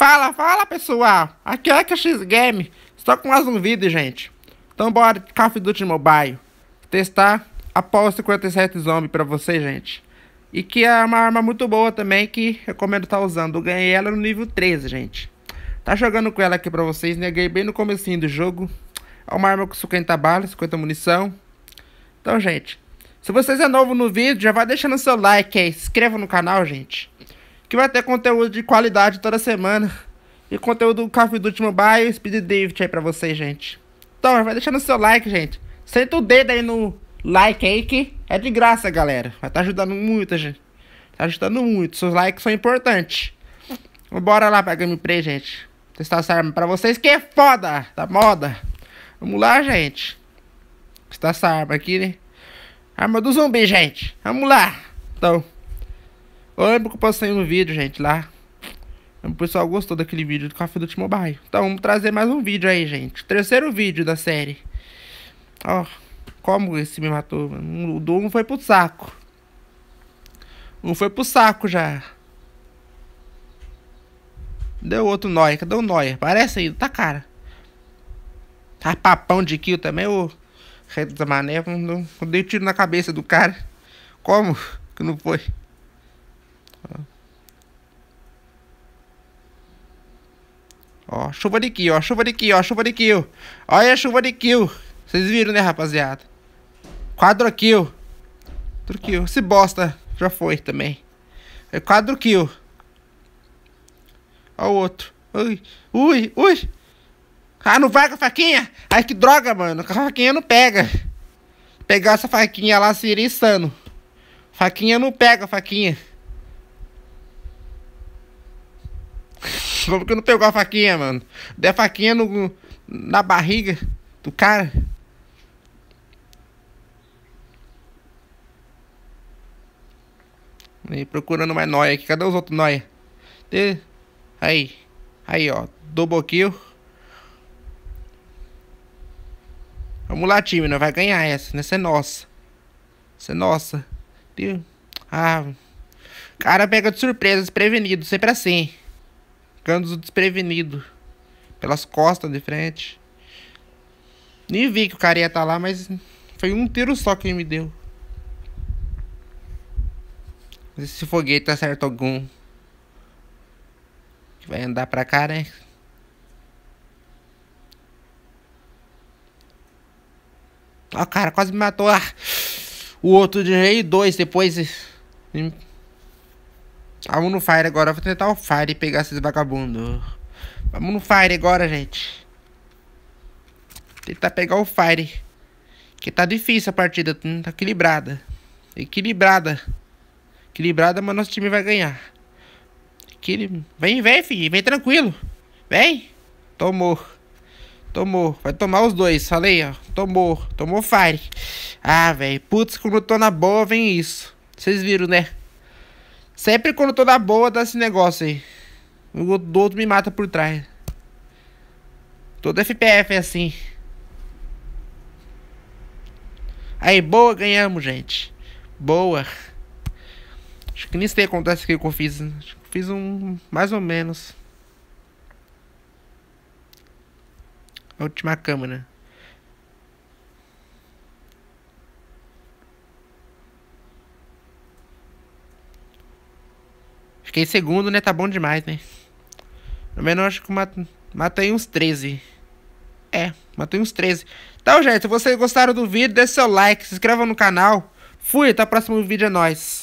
Fala, fala pessoal, aqui é o X Game, só com mais um vídeo, gente. Então bora de Call of Duty Mobile, testar a Apollo 57 Zombie pra vocês, gente. E que é uma arma muito boa também, que recomendo estar tá usando. Eu ganhei ela no nível 13, gente. Tá jogando com ela aqui pra vocês, neguei bem no comecinho do jogo. É uma arma com 50 balas, 50 munição. Então, gente, se vocês é novo no vídeo, já vai deixando seu like aí, se inscreva no canal, gente que vai ter conteúdo de qualidade toda semana. E conteúdo do Café do Último Bairro e Speed David aí pra vocês, gente. Então, vai deixando seu like, gente. Senta o dedo aí no like aí que é de graça, galera. Vai estar tá ajudando muito, gente. Tá ajudando muito. Seus likes são importantes. Bora lá pra gameplay, gente. Testar essa arma pra vocês que é foda, tá moda. Vamos lá, gente. Testar essa arma aqui, né? Arma do zumbi, gente. Vamos lá. Então... Eu lembro que eu postei um vídeo, gente, lá. O pessoal gostou daquele vídeo do Café do T-Mobile. Então, vamos trazer mais um vídeo aí, gente. Terceiro vídeo da série. Ó, como esse me matou, mano. O do um foi pro saco. Um foi pro saco já. Deu outro nóia. Cadê o nóia? Parece aí, tá cara. Tá papão de kill também, ô. Rei da mané. Eu dei tiro na cabeça do cara. Como que não foi? Ó, chuva de kill, ó, chuva de kill, ó, chuva de kill. Olha a chuva de kill. Vocês viram, né, rapaziada? Quadro kill. Quadro kill. se bosta já foi também. É quadro kill. Ó o outro. Ui, ui, ui. Ah, não vai com a faquinha? Ai, que droga, mano. Com a faquinha não pega. Pegar essa faquinha lá seria insano. Faquinha não pega, faquinha. sopa, porque não pegou a faquinha, mano. Deu a faquinha no, na barriga do cara. E procurando mais nóia aqui. Cadê os outros nóia? Aí. Aí, ó. Double kill. Vamos lá, time. Nós vai ganhar essa. Né? Essa é nossa. Essa é nossa. De... Ah. Cara pega de surpresa, desprevenido. Sempre assim. Ficando desprevenido. Pelas costas de frente. Nem vi que o cara ia estar tá lá, mas foi um tiro só que ele me deu. Esse foguete tá certo algum. Que vai andar pra cá, né? Ó, cara, quase me matou. Ah, o outro de rei dois depois. Hum. Vamos no Fire agora. vou tentar o Fire e pegar esses vagabundos. Vamos no Fire agora, gente. Tentar pegar o Fire. Que tá difícil a partida. Tá equilibrada. Equilibrada. Equilibrada, mas nosso time vai ganhar. Equil... Vem, vem, filho. Vem tranquilo. Vem. Tomou. Tomou. Vai tomar os dois. Falei, ó. Tomou. Tomou Fire. Ah, velho. Putz, como eu tô na boa, vem isso. Vocês viram, né? Sempre quando eu tô na boa, dá esse negócio aí. O outro me mata por trás. Todo FPF é assim. Aí, boa, ganhamos, gente. Boa. Acho que nem sei acontece que eu fiz. Né? Acho que eu fiz um mais ou menos. A última câmera. Fiquei segundo, né? Tá bom demais, né? Pelo menos acho que mat matei uns 13. É, matei uns 13. Então, gente, se vocês gostaram do vídeo, deixe seu like, se inscreva no canal. Fui, até o próximo vídeo, é nóis.